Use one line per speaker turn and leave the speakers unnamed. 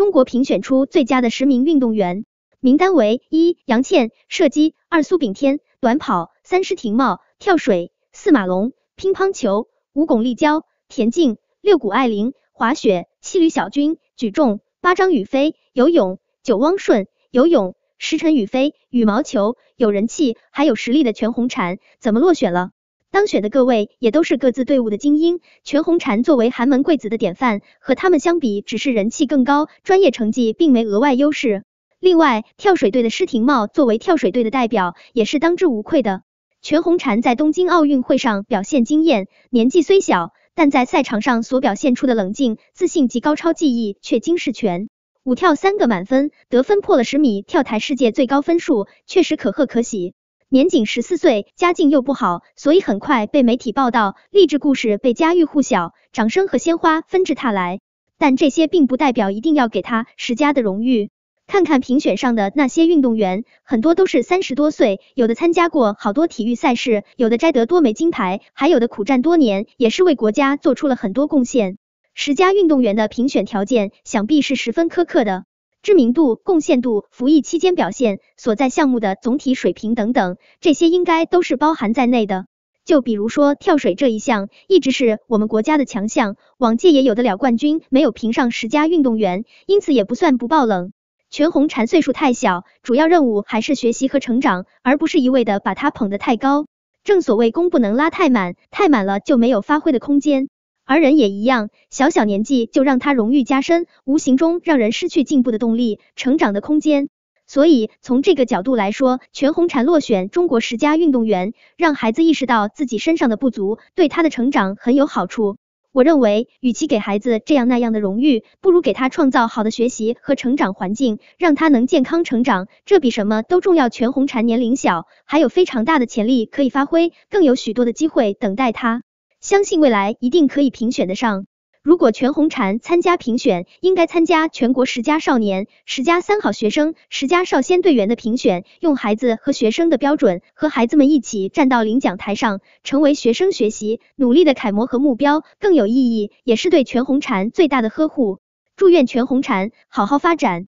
中国评选出最佳的十名运动员，名单为：一、杨倩，射击；二、苏炳添，短跑；三、施廷懋，跳水；四、马龙，乒乓球；五、巩立姣，田径；六、谷爱凌，滑雪；七、吕小军，举重；八、张雨霏，游泳；九、汪顺，游泳；十、陈雨菲，羽毛球。有人气，还有实力的全红婵，怎么落选了？当选的各位也都是各自队伍的精英。全红婵作为寒门贵子的典范，和他们相比只是人气更高，专业成绩并没额外优势。另外，跳水队的施廷懋作为跳水队的代表，也是当之无愧的。全红婵在东京奥运会上表现惊艳，年纪虽小，但在赛场上所表现出的冷静、自信及高超技艺却惊世全。五跳三个满分，得分破了十米跳台世界最高分数，确实可贺可喜。年仅十四岁，家境又不好，所以很快被媒体报道，励志故事被家喻户晓，掌声和鲜花纷至沓来。但这些并不代表一定要给他十佳的荣誉。看看评选上的那些运动员，很多都是三十多岁，有的参加过好多体育赛事，有的摘得多枚金牌，还有的苦战多年，也是为国家做出了很多贡献。十佳运动员的评选条件，想必是十分苛刻的。知名度、贡献度、服役期间表现、所在项目的总体水平等等，这些应该都是包含在内的。就比如说跳水这一项，一直是我们国家的强项，往届也有的了冠军，没有评上十佳运动员，因此也不算不爆冷。全红婵岁数太小，主要任务还是学习和成长，而不是一味的把她捧得太高。正所谓功不能拉太满，太满了就没有发挥的空间。而人也一样，小小年纪就让他荣誉加深，无形中让人失去进步的动力、成长的空间。所以从这个角度来说，全红婵落选中国十佳运动员，让孩子意识到自己身上的不足，对他的成长很有好处。我认为，与其给孩子这样那样的荣誉，不如给他创造好的学习和成长环境，让他能健康成长，这比什么都重要。全红婵年龄小，还有非常大的潜力可以发挥，更有许多的机会等待他。相信未来一定可以评选得上。如果全红婵参加评选，应该参加全国十佳少年、十佳三好学生、十佳少先队员的评选。用孩子和学生的标准，和孩子们一起站到领奖台上，成为学生学习努力的楷模和目标，更有意义，也是对全红婵最大的呵护。祝愿全红婵好好发展。